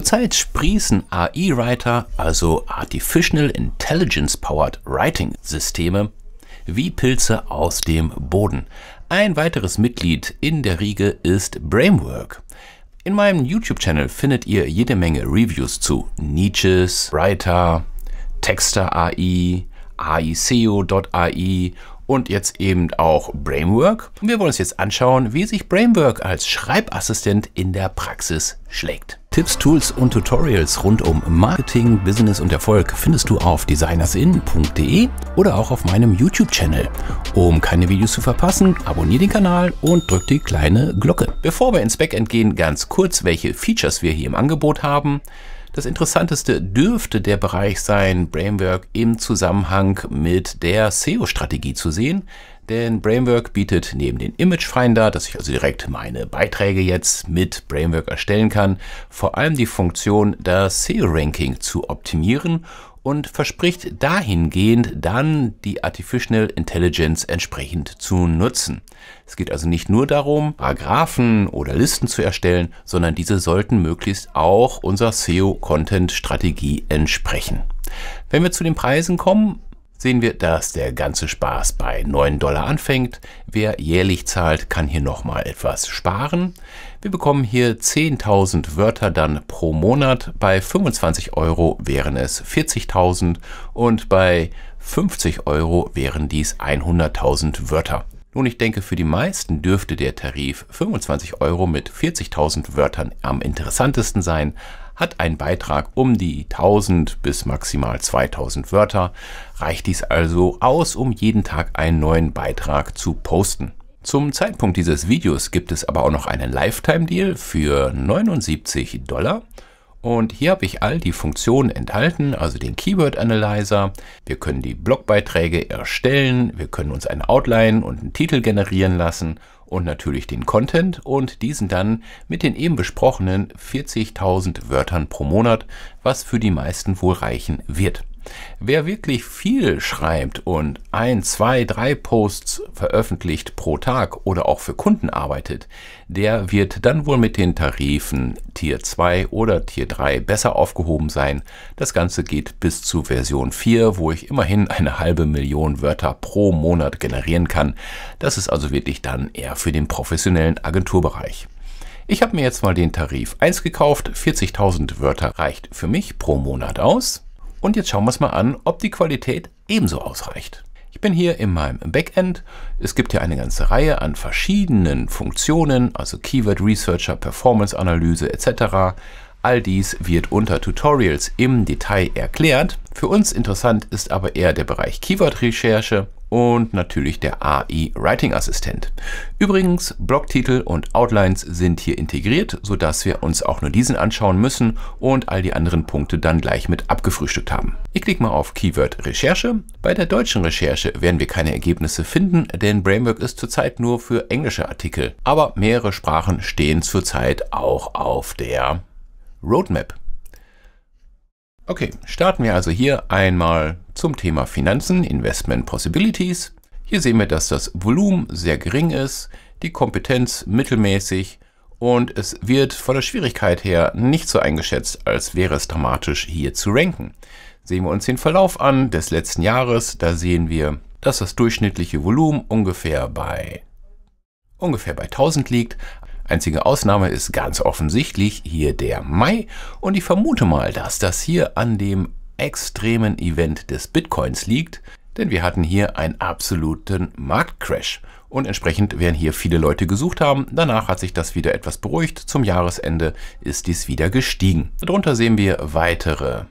Zurzeit sprießen AI-Writer, also Artificial Intelligence Powered Writing Systeme, wie Pilze aus dem Boden. Ein weiteres Mitglied in der Riege ist Brainwork. In meinem YouTube-Channel findet ihr jede Menge Reviews zu Nietzsches, Writer, Texter AI, AISEO.ai und jetzt eben auch Brainwork. Wir wollen uns jetzt anschauen, wie sich Brainwork als Schreibassistent in der Praxis schlägt. Tipps, Tools und Tutorials rund um Marketing, Business und Erfolg findest du auf designersin.de oder auch auf meinem YouTube-Channel. Um keine Videos zu verpassen, abonniere den Kanal und drück die kleine Glocke. Bevor wir ins Backend gehen, ganz kurz, welche Features wir hier im Angebot haben. Das interessanteste dürfte der Bereich sein, Brainwork im Zusammenhang mit der SEO-Strategie zu sehen. Denn Brainwork bietet neben den Image Finder, dass ich also direkt meine Beiträge jetzt mit Brainwork erstellen kann, vor allem die Funktion, das SEO-Ranking zu optimieren und verspricht dahingehend dann die Artificial Intelligence entsprechend zu nutzen. Es geht also nicht nur darum, Paragraphen oder Listen zu erstellen, sondern diese sollten möglichst auch unserer SEO-Content-Strategie entsprechen. Wenn wir zu den Preisen kommen, sehen wir, dass der ganze Spaß bei 9 Dollar anfängt. Wer jährlich zahlt, kann hier nochmal etwas sparen. Wir bekommen hier 10.000 Wörter dann pro Monat. Bei 25 Euro wären es 40.000 und bei 50 Euro wären dies 100.000 Wörter. Nun, ich denke, für die meisten dürfte der Tarif 25 Euro mit 40.000 Wörtern am interessantesten sein, hat einen Beitrag um die 1000 bis maximal 2000 Wörter, reicht dies also aus, um jeden Tag einen neuen Beitrag zu posten. Zum Zeitpunkt dieses Videos gibt es aber auch noch einen Lifetime-Deal für 79 Dollar. Und hier habe ich all die Funktionen enthalten, also den Keyword Analyzer. Wir können die Blogbeiträge erstellen, wir können uns eine Outline und einen Titel generieren lassen und natürlich den Content und diesen dann mit den eben besprochenen 40.000 Wörtern pro Monat, was für die meisten wohl reichen wird. Wer wirklich viel schreibt und ein, zwei, drei Posts veröffentlicht pro Tag oder auch für Kunden arbeitet, der wird dann wohl mit den Tarifen Tier 2 oder Tier 3 besser aufgehoben sein. Das Ganze geht bis zu Version 4, wo ich immerhin eine halbe Million Wörter pro Monat generieren kann. Das ist also wirklich dann eher für den professionellen Agenturbereich. Ich habe mir jetzt mal den Tarif 1 gekauft. 40.000 Wörter reicht für mich pro Monat aus. Und jetzt schauen wir es mal an, ob die Qualität ebenso ausreicht. Ich bin hier in meinem Backend. Es gibt hier eine ganze Reihe an verschiedenen Funktionen, also Keyword Researcher, Performance Analyse etc. All dies wird unter Tutorials im Detail erklärt. Für uns interessant ist aber eher der Bereich Keyword-Recherche und natürlich der AI Writing Assistent. Übrigens, Blogtitel und Outlines sind hier integriert, sodass wir uns auch nur diesen anschauen müssen und all die anderen Punkte dann gleich mit abgefrühstückt haben. Ich klicke mal auf Keyword Recherche. Bei der deutschen Recherche werden wir keine Ergebnisse finden, denn Brainwork ist zurzeit nur für englische Artikel. Aber mehrere Sprachen stehen zurzeit auch auf der Roadmap. Okay, starten wir also hier einmal zum Thema Finanzen, Investment Possibilities. Hier sehen wir, dass das Volumen sehr gering ist, die Kompetenz mittelmäßig und es wird von der Schwierigkeit her nicht so eingeschätzt, als wäre es dramatisch hier zu ranken. Sehen wir uns den Verlauf an des letzten Jahres, da sehen wir, dass das durchschnittliche Volumen ungefähr bei ungefähr bei 1000 liegt, Einzige Ausnahme ist ganz offensichtlich hier der Mai und ich vermute mal, dass das hier an dem extremen Event des Bitcoins liegt, denn wir hatten hier einen absoluten Marktcrash und entsprechend werden hier viele Leute gesucht haben. Danach hat sich das wieder etwas beruhigt, zum Jahresende ist dies wieder gestiegen. Darunter sehen wir weitere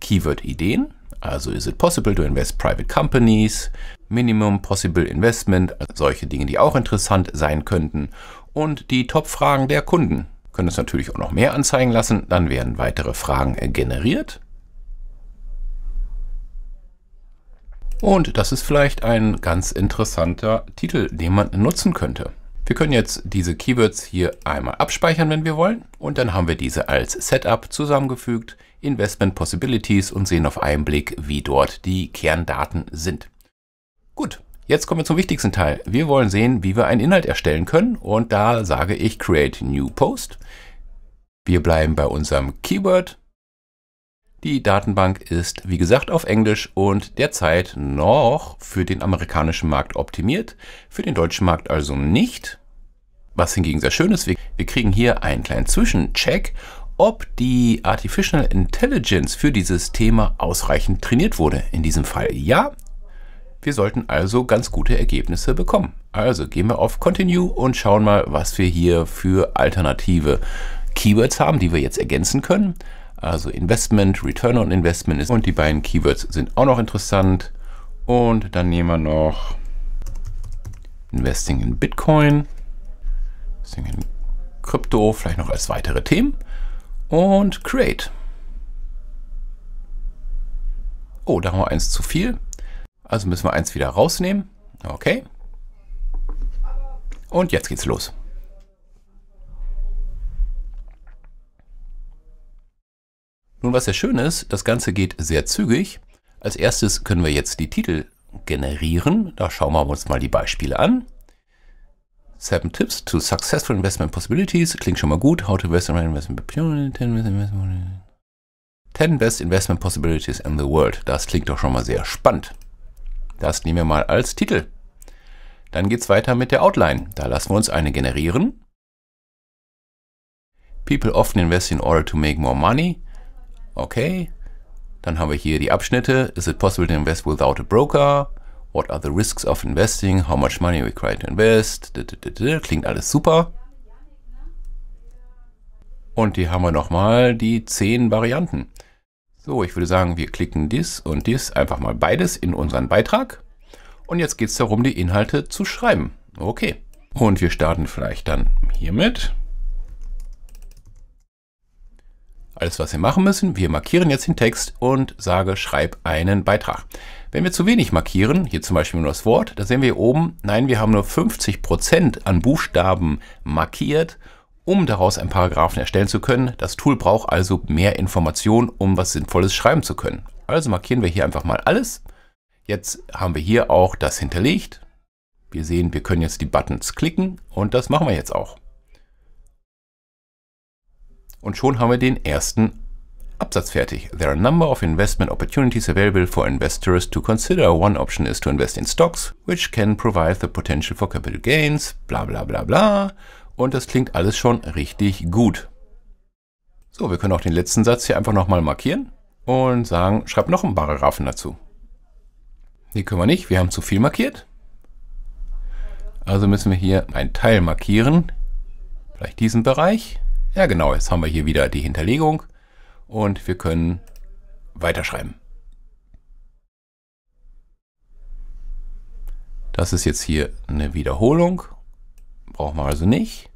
Keyword-Ideen, also is it possible to invest private companies, minimum possible investment, also solche Dinge, die auch interessant sein könnten und die Top-Fragen der Kunden. können es natürlich auch noch mehr anzeigen lassen, dann werden weitere Fragen äh, generiert. Und das ist vielleicht ein ganz interessanter Titel, den man nutzen könnte. Wir können jetzt diese Keywords hier einmal abspeichern, wenn wir wollen. Und dann haben wir diese als Setup zusammengefügt, Investment Possibilities und sehen auf einen Blick, wie dort die Kerndaten sind. Gut, Jetzt kommen wir zum wichtigsten Teil. Wir wollen sehen, wie wir einen Inhalt erstellen können und da sage ich Create New Post. Wir bleiben bei unserem Keyword. Die Datenbank ist, wie gesagt, auf Englisch und derzeit noch für den amerikanischen Markt optimiert, für den deutschen Markt also nicht. Was hingegen sehr schön ist, wir, wir kriegen hier einen kleinen Zwischencheck, ob die Artificial Intelligence für dieses Thema ausreichend trainiert wurde. In diesem Fall ja, wir sollten also ganz gute Ergebnisse bekommen. Also gehen wir auf Continue und schauen mal, was wir hier für alternative Keywords haben, die wir jetzt ergänzen können. Also Investment, Return on Investment ist und die beiden Keywords sind auch noch interessant. Und dann nehmen wir noch Investing in Bitcoin, Investing in Krypto, vielleicht noch als weitere Themen und Create. Oh, da haben wir eins zu viel. Also müssen wir eins wieder rausnehmen. Okay. Und jetzt geht's los. Nun, was sehr schön ist, das Ganze geht sehr zügig. Als erstes können wir jetzt die Titel generieren. Da schauen wir uns mal die Beispiele an. 7 Tips to Successful Investment Possibilities. Klingt schon mal gut. How to invest in investment 10 best investment possibilities in the world. Das klingt doch schon mal sehr spannend. Das nehmen wir mal als Titel. Dann geht's weiter mit der Outline. Da lassen wir uns eine generieren. People often invest in order to make more money. Okay. Dann haben wir hier die Abschnitte. Is it possible to invest without a broker? What are the risks of investing? How much money are we required to invest? Klingt alles super. Und hier haben wir nochmal die 10 Varianten. So, ich würde sagen, wir klicken dies und dies einfach mal beides in unseren Beitrag. Und jetzt geht es darum, die Inhalte zu schreiben. Okay. Und wir starten vielleicht dann hiermit. Alles, was wir machen müssen, wir markieren jetzt den Text und sage, schreib einen Beitrag. Wenn wir zu wenig markieren, hier zum Beispiel nur das Wort, da sehen wir hier oben, nein, wir haben nur 50% Prozent an Buchstaben markiert um daraus einen Paragraphen erstellen zu können. Das Tool braucht also mehr Informationen, um was Sinnvolles schreiben zu können. Also markieren wir hier einfach mal alles. Jetzt haben wir hier auch das hinterlegt. Wir sehen, wir können jetzt die Buttons klicken und das machen wir jetzt auch. Und schon haben wir den ersten Absatz fertig. There are a number of investment opportunities available for investors to consider. One option is to invest in stocks, which can provide the potential for capital gains, bla bla bla bla und das klingt alles schon richtig gut. So, wir können auch den letzten Satz hier einfach nochmal markieren und sagen, schreib noch einen Paragraphen dazu. Die können wir nicht, wir haben zu viel markiert. Also müssen wir hier einen Teil markieren, vielleicht diesen Bereich. Ja genau, jetzt haben wir hier wieder die Hinterlegung und wir können weiterschreiben. Das ist jetzt hier eine Wiederholung brauchen wir also nicht.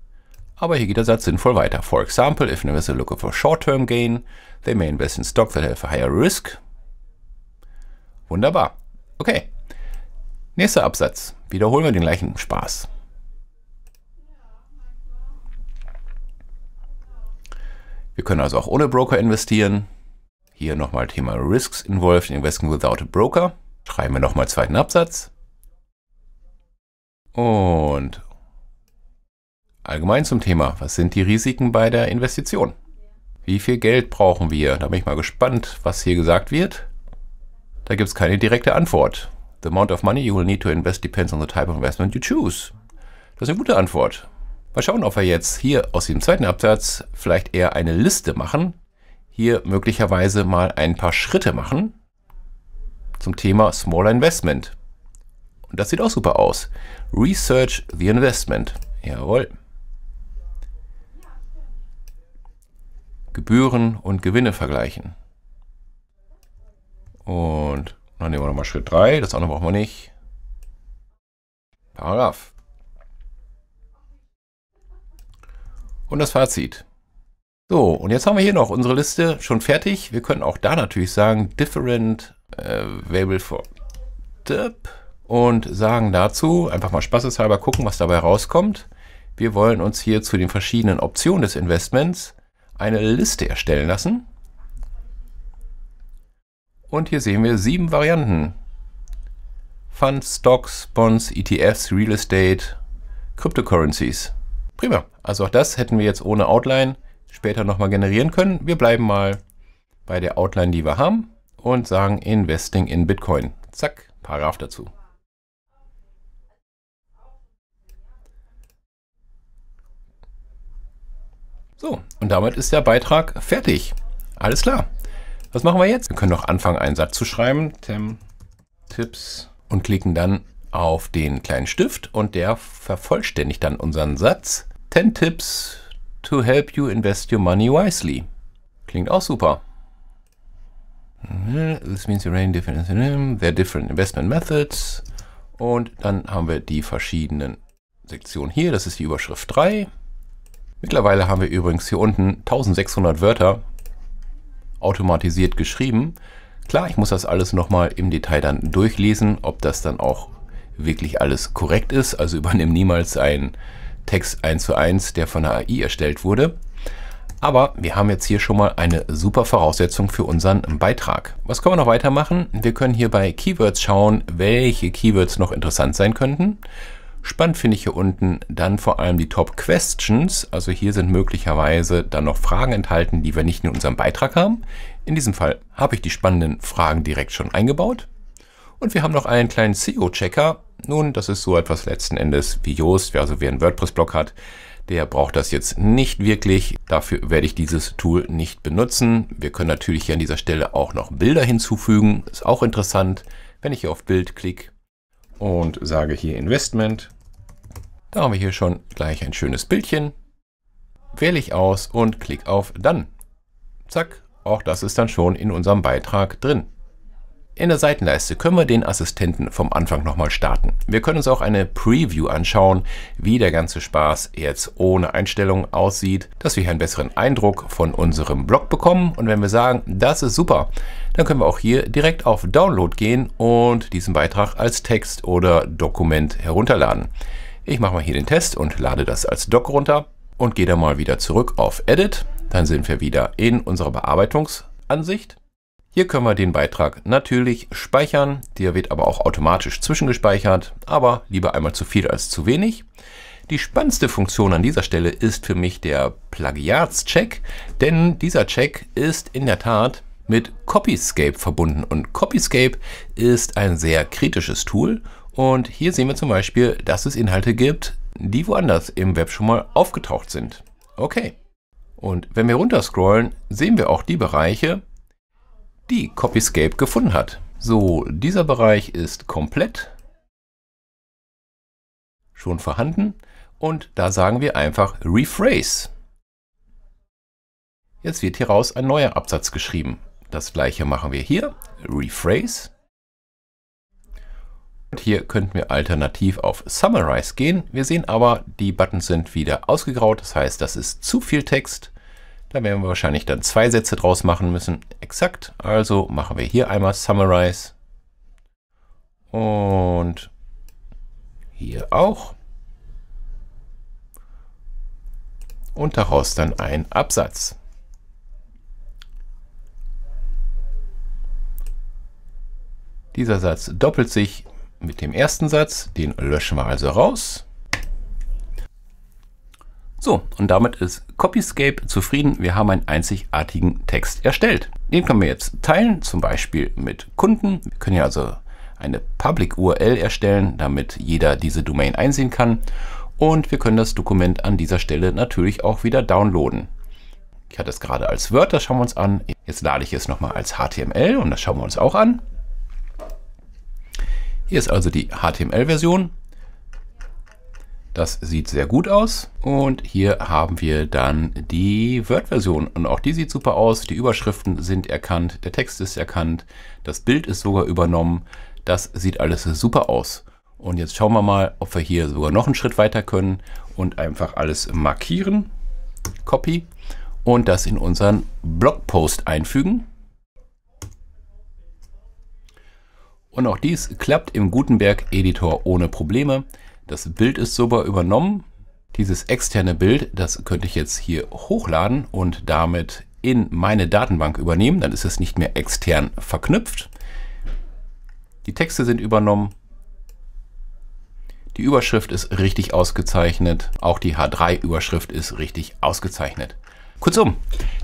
Aber hier geht der Satz sinnvoll weiter. For example, if an investor looking for short-term gain, they may invest in stock that have a higher risk. Wunderbar. Okay. Nächster Absatz. Wiederholen wir den gleichen Spaß. Wir können also auch ohne Broker investieren. Hier nochmal Thema Risks involved in investing without a broker. Schreiben wir nochmal zweiten Absatz. Und allgemein zum Thema. Was sind die Risiken bei der Investition? Wie viel Geld brauchen wir? Da bin ich mal gespannt, was hier gesagt wird. Da gibt es keine direkte Antwort. The amount of money you will need to invest depends on the type of investment you choose. Das ist eine gute Antwort. Mal schauen, ob wir jetzt hier aus dem zweiten Absatz vielleicht eher eine Liste machen. Hier möglicherweise mal ein paar Schritte machen zum Thema Small Investment. Und das sieht auch super aus. Research the Investment. Jawohl. Gebühren und Gewinne vergleichen. Und dann nehmen wir nochmal Schritt 3, das andere brauchen wir nicht. Paragraph. Und das Fazit. So, und jetzt haben wir hier noch unsere Liste schon fertig. Wir können auch da natürlich sagen, different äh, available for dip und sagen dazu, einfach mal spaßeshalber gucken, was dabei rauskommt. Wir wollen uns hier zu den verschiedenen Optionen des Investments eine Liste erstellen lassen. Und hier sehen wir sieben Varianten. Funds, Stocks, Bonds, ETFs, Real Estate, Cryptocurrencies. Prima. Also auch das hätten wir jetzt ohne Outline später nochmal generieren können. Wir bleiben mal bei der Outline, die wir haben und sagen Investing in Bitcoin. Zack, Paragraph dazu. So, und damit ist der Beitrag fertig. Alles klar. Was machen wir jetzt? Wir können noch anfangen, einen Satz zu schreiben. Tem Tipps und klicken dann auf den kleinen Stift und der vervollständigt dann unseren Satz. 10 Tipps to help you invest your money wisely. Klingt auch super. Äh, this means you're rating different, they're different investment methods. Und dann haben wir die verschiedenen Sektionen hier. Das ist die Überschrift 3. Mittlerweile haben wir übrigens hier unten 1600 Wörter automatisiert geschrieben. Klar, ich muss das alles nochmal im Detail dann durchlesen, ob das dann auch wirklich alles korrekt ist. Also übernimm niemals einen Text 1 zu 1, der von der AI erstellt wurde. Aber wir haben jetzt hier schon mal eine super Voraussetzung für unseren Beitrag. Was können wir noch weitermachen? Wir können hier bei Keywords schauen, welche Keywords noch interessant sein könnten. Spannend finde ich hier unten dann vor allem die Top Questions. Also hier sind möglicherweise dann noch Fragen enthalten, die wir nicht in unserem Beitrag haben. In diesem Fall habe ich die spannenden Fragen direkt schon eingebaut. Und wir haben noch einen kleinen SEO-Checker. Nun, das ist so etwas letzten Endes wie Joost, wer also wer einen WordPress-Blog hat, der braucht das jetzt nicht wirklich. Dafür werde ich dieses Tool nicht benutzen. Wir können natürlich hier an dieser Stelle auch noch Bilder hinzufügen. Ist auch interessant. Wenn ich hier auf Bild klicke, und sage hier Investment. Da haben wir hier schon gleich ein schönes Bildchen. Wähle ich aus und klicke auf Dann. Zack, auch das ist dann schon in unserem Beitrag drin. In der Seitenleiste können wir den Assistenten vom Anfang nochmal starten. Wir können uns auch eine Preview anschauen, wie der ganze Spaß jetzt ohne Einstellungen aussieht, dass wir hier einen besseren Eindruck von unserem Blog bekommen. Und wenn wir sagen, das ist super, dann können wir auch hier direkt auf Download gehen und diesen Beitrag als Text oder Dokument herunterladen. Ich mache mal hier den Test und lade das als Doc runter und gehe dann mal wieder zurück auf Edit. Dann sind wir wieder in unserer Bearbeitungsansicht. Hier können wir den Beitrag natürlich speichern, der wird aber auch automatisch zwischengespeichert, aber lieber einmal zu viel als zu wenig. Die spannendste Funktion an dieser Stelle ist für mich der Plagiatscheck, denn dieser Check ist in der Tat mit Copyscape verbunden und Copyscape ist ein sehr kritisches Tool und hier sehen wir zum Beispiel, dass es Inhalte gibt, die woanders im Web schon mal aufgetaucht sind. Okay. Und wenn wir runterscrollen, sehen wir auch die Bereiche, die Copyscape gefunden hat. So, dieser Bereich ist komplett schon vorhanden und da sagen wir einfach Rephrase. Jetzt wird hieraus ein neuer Absatz geschrieben. Das gleiche machen wir hier, Rephrase. Und hier könnten wir alternativ auf Summarize gehen. Wir sehen aber, die Buttons sind wieder ausgegraut, das heißt, das ist zu viel Text. Da werden wir wahrscheinlich dann zwei Sätze draus machen müssen. Exakt. Also machen wir hier einmal Summarize. Und hier auch. Und daraus dann ein Absatz. Dieser Satz doppelt sich mit dem ersten Satz, den löschen wir also raus. So, und damit ist Copyscape zufrieden. Wir haben einen einzigartigen Text erstellt. Den können wir jetzt teilen, zum Beispiel mit Kunden. Wir können ja also eine Public URL erstellen, damit jeder diese Domain einsehen kann. Und wir können das Dokument an dieser Stelle natürlich auch wieder downloaden. Ich hatte es gerade als Word, das schauen wir uns an. Jetzt lade ich es nochmal als HTML und das schauen wir uns auch an. Hier ist also die HTML-Version. Das sieht sehr gut aus. Und hier haben wir dann die Word-Version. Und auch die sieht super aus. Die Überschriften sind erkannt, der Text ist erkannt, das Bild ist sogar übernommen. Das sieht alles super aus. Und jetzt schauen wir mal, ob wir hier sogar noch einen Schritt weiter können und einfach alles markieren, Copy und das in unseren Blogpost einfügen. Und auch dies klappt im Gutenberg Editor ohne Probleme. Das Bild ist sogar übernommen. Dieses externe Bild, das könnte ich jetzt hier hochladen und damit in meine Datenbank übernehmen. Dann ist es nicht mehr extern verknüpft. Die Texte sind übernommen. Die Überschrift ist richtig ausgezeichnet. Auch die H3-Überschrift ist richtig ausgezeichnet. Kurzum,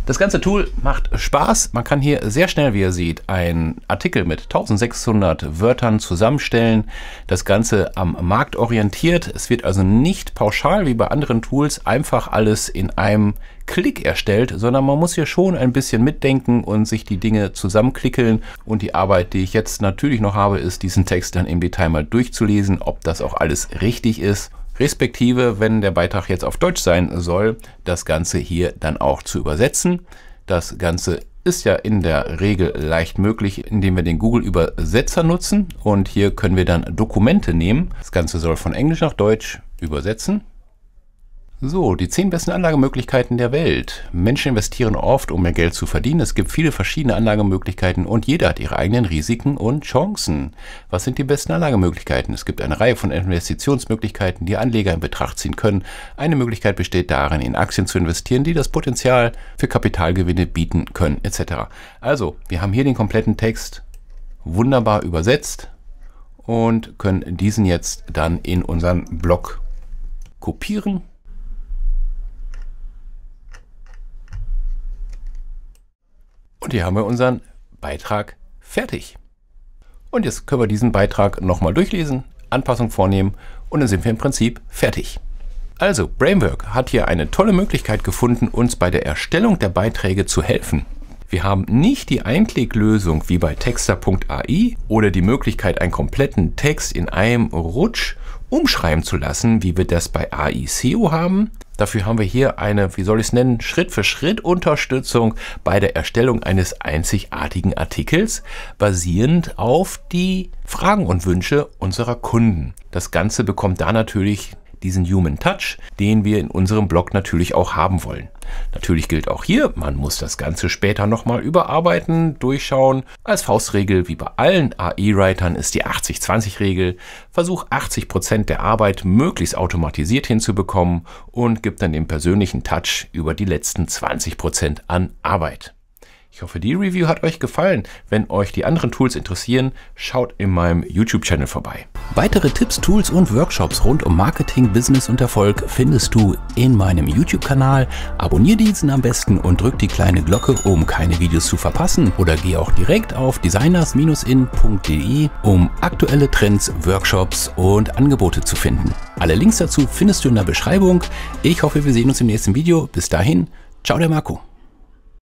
das ganze Tool macht Spaß. Man kann hier sehr schnell, wie ihr seht, einen Artikel mit 1600 Wörtern zusammenstellen. Das Ganze am Markt orientiert. Es wird also nicht pauschal wie bei anderen Tools einfach alles in einem Klick erstellt, sondern man muss hier schon ein bisschen mitdenken und sich die Dinge zusammenklickeln. Und die Arbeit, die ich jetzt natürlich noch habe, ist, diesen Text dann im Detail mal durchzulesen, ob das auch alles richtig ist respektive, wenn der Beitrag jetzt auf Deutsch sein soll, das Ganze hier dann auch zu übersetzen. Das Ganze ist ja in der Regel leicht möglich, indem wir den Google Übersetzer nutzen und hier können wir dann Dokumente nehmen. Das Ganze soll von Englisch nach Deutsch übersetzen so, die zehn besten Anlagemöglichkeiten der Welt. Menschen investieren oft, um mehr Geld zu verdienen. Es gibt viele verschiedene Anlagemöglichkeiten und jeder hat ihre eigenen Risiken und Chancen. Was sind die besten Anlagemöglichkeiten? Es gibt eine Reihe von Investitionsmöglichkeiten, die Anleger in Betracht ziehen können. Eine Möglichkeit besteht darin, in Aktien zu investieren, die das Potenzial für Kapitalgewinne bieten können, etc. Also, wir haben hier den kompletten Text wunderbar übersetzt und können diesen jetzt dann in unseren Blog kopieren Und hier haben wir unseren Beitrag fertig. Und jetzt können wir diesen Beitrag nochmal durchlesen, Anpassung vornehmen und dann sind wir im Prinzip fertig. Also, Brainwork hat hier eine tolle Möglichkeit gefunden, uns bei der Erstellung der Beiträge zu helfen. Wir haben nicht die Einklicklösung wie bei texter.ai oder die Möglichkeit, einen kompletten Text in einem Rutsch umschreiben zu lassen, wie wir das bei AICO haben. Dafür haben wir hier eine, wie soll ich es nennen, Schritt-für-Schritt-Unterstützung bei der Erstellung eines einzigartigen Artikels, basierend auf die Fragen und Wünsche unserer Kunden. Das Ganze bekommt da natürlich diesen Human Touch, den wir in unserem Blog natürlich auch haben wollen. Natürlich gilt auch hier, man muss das Ganze später nochmal überarbeiten, durchschauen. Als Faustregel wie bei allen AI-Writern ist die 80-20-Regel. Versuch 80% der Arbeit möglichst automatisiert hinzubekommen und gib dann den persönlichen Touch über die letzten 20% an Arbeit. Ich hoffe, die Review hat euch gefallen. Wenn euch die anderen Tools interessieren, schaut in meinem YouTube-Channel vorbei. Weitere Tipps, Tools und Workshops rund um Marketing, Business und Erfolg findest du in meinem YouTube-Kanal. Abonnier diesen am besten und drück die kleine Glocke, um keine Videos zu verpassen. Oder geh auch direkt auf designers-in.de, um aktuelle Trends, Workshops und Angebote zu finden. Alle Links dazu findest du in der Beschreibung. Ich hoffe, wir sehen uns im nächsten Video. Bis dahin, ciao der Marco.